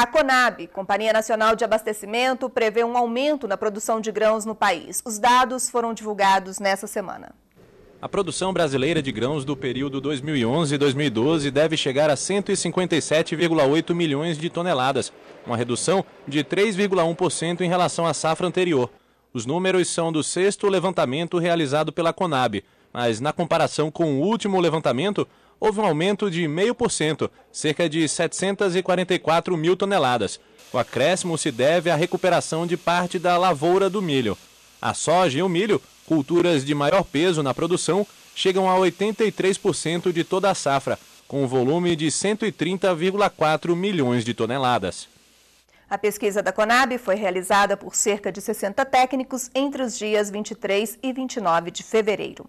A Conab, Companhia Nacional de Abastecimento, prevê um aumento na produção de grãos no país. Os dados foram divulgados nessa semana. A produção brasileira de grãos do período 2011-2012 deve chegar a 157,8 milhões de toneladas, uma redução de 3,1% em relação à safra anterior. Os números são do sexto levantamento realizado pela Conab mas na comparação com o último levantamento, houve um aumento de 0,5%, cerca de 744 mil toneladas. O acréscimo se deve à recuperação de parte da lavoura do milho. A soja e o milho, culturas de maior peso na produção, chegam a 83% de toda a safra, com um volume de 130,4 milhões de toneladas. A pesquisa da Conab foi realizada por cerca de 60 técnicos entre os dias 23 e 29 de fevereiro.